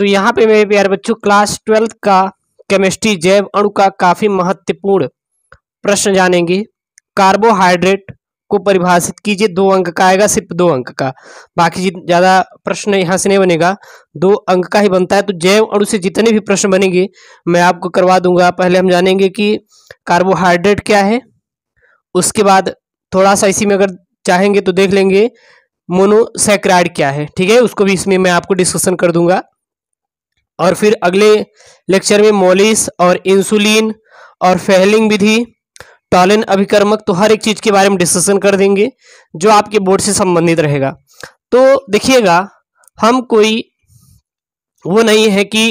तो यहाँ पे मेरे प्यारे बच्चों क्लास ट्वेल्थ का केमिस्ट्री जैव अणु का काफ़ी महत्वपूर्ण प्रश्न जानेंगे कार्बोहाइड्रेट को परिभाषित कीजिए दो अंक का आएगा सिर्फ दो अंक का बाकी ज़्यादा प्रश्न यहाँ से नहीं बनेगा दो अंक का ही बनता है तो जैव अणु से जितने भी प्रश्न बनेंगे मैं आपको करवा दूंगा पहले हम जानेंगे कि कार्बोहाइड्रेट क्या है उसके बाद थोड़ा सा इसी में अगर चाहेंगे तो देख लेंगे मोनोसेक्राइड क्या है ठीक है उसको भी इसमें मैं आपको डिस्कशन कर दूंगा और फिर अगले लेक्चर में मोलिस और इंसुलिन और फेहलिंग विधि टॉलन अभिकर्मक तो हर एक चीज़ के बारे में डिस्कशन कर देंगे जो आपके बोर्ड से संबंधित रहेगा तो देखिएगा हम कोई वो नहीं है कि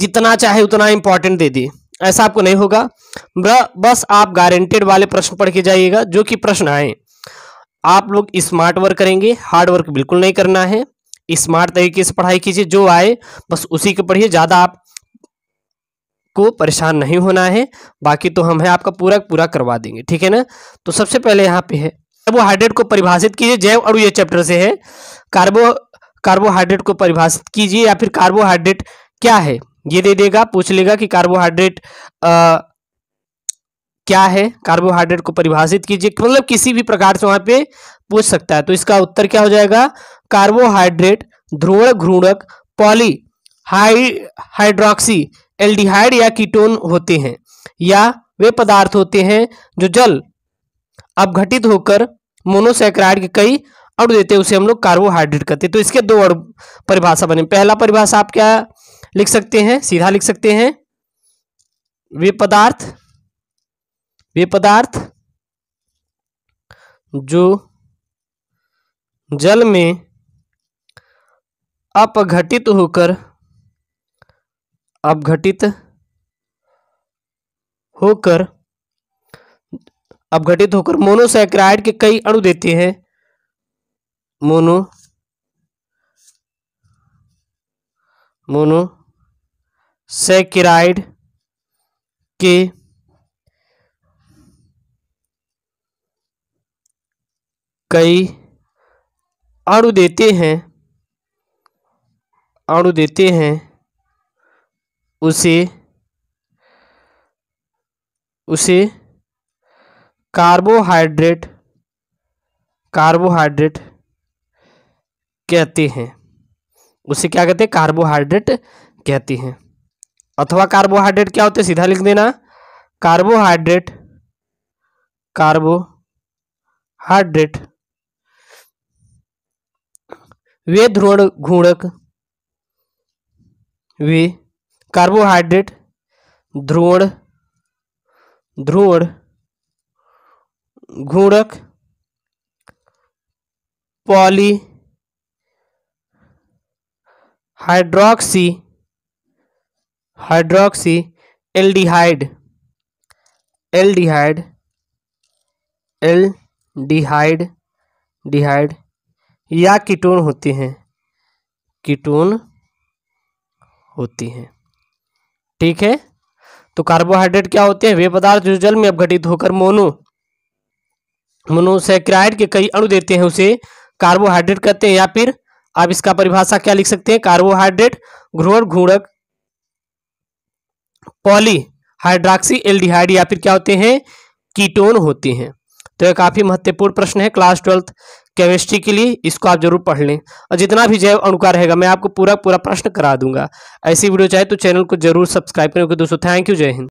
जितना चाहे उतना इंपॉर्टेंट दे दे ऐसा आपको नहीं होगा बस आप गारंटेड वाले प्रश्न पढ़ के जाइएगा जो कि प्रश्न आए आप लोग स्मार्ट वर्क करेंगे हार्ड वर्क बिल्कुल नहीं करना है स्मार्ट तरीके से पढ़ाई कीजिए जो आए बस उसी के पढ़िए ज़्यादा आप को परेशान नहीं होना है बाकी तो हम है आपका पूरा पूरा करवा देंगे ठीक है ना तो सबसे पहले यहाँ पे है कार्बोहाइड्रेट को परिभाषित कीजिए जैव और ये चैप्टर से है कार्बो कार्बोहाइड्रेट को परिभाषित कीजिए या फिर कार्बोहाइड्रेट क्या है ये दे देगा पूछ लेगा कि कार्बोहाइड्रेट क्या है कार्बोहाइड्रेट को परिभाषित कीजिए मतलब किसी भी प्रकार से वहां पे पूछ सकता है तो इसका उत्तर क्या हो जाएगा कार्बोहाइड्रेट ध्रुवण घ्रूणक पॉली हाई हाइड्रोक्सी एल्डिहाइड या कीटोन होते हैं या वे पदार्थ होते हैं जो जल अपघटित होकर मोनोसेक्राइड के कई अणु देते हैं उसे हम लोग कार्बोहाइड्रेट कहते हैं तो इसके दो अणु परिभाषा बने पहला परिभाषा आप क्या लिख सकते हैं सीधा लिख सकते हैं वे पदार्थ वे पदार्थ जो जल में अपघटित होकर अपघटित होकर अपघटित होकर मोनोसैक्राइड के कई अणु देते हैं मोनो मोनो सैक्राइड के कई अणु देते हैं अणु देते हैं उसे उसे कार्बोहाइड्रेट कार्बोहाइड्रेट कहते हैं उसे क्या कहते हैं कार्बोहाइड्रेट कहते हैं अथवा कार्बोहाइड्रेट क्या होते हैं सीधा लिख देना कार्बोहाइड्रेट कार्बोहाइड्रेट वे ध्रुवण घूणक वे कार्बोहाइड्रेट ध्रुवण ध्रुवण घूणक poly hydroxy hydroxy aldehyde aldehyde aldehyde डिहाइड या कीटोन होते हैं कीटोन होती हैं ठीक है तो कार्बोहाइड्रेट क्या होते हैं वे पदार्थ जो जल में अपघटित होकर मोनो मोनोसेक्राइड के कई अणु देते हैं उसे कार्बोहाइड्रेट कहते हैं या फिर आप इसका परिभाषा क्या लिख सकते हैं कार्बोहाइड्रेट घ्रोर घूणक पॉली हाइड्रोक्सी एल्डिहाइड या फिर क्या होते हैं कीटोन होते हैं तो यह काफ़ी महत्वपूर्ण प्रश्न है क्लास ट्वेल्थ केमिस्ट्री के लिए इसको आप जरूर पढ़ लें और जितना भी जैव अणुका रहेगा मैं आपको पूरा पूरा प्रश्न करा दूंगा ऐसी वीडियो चाहे तो चैनल को जरूर सब्सक्राइब करें दोस्तों थैंक यू जय हिंद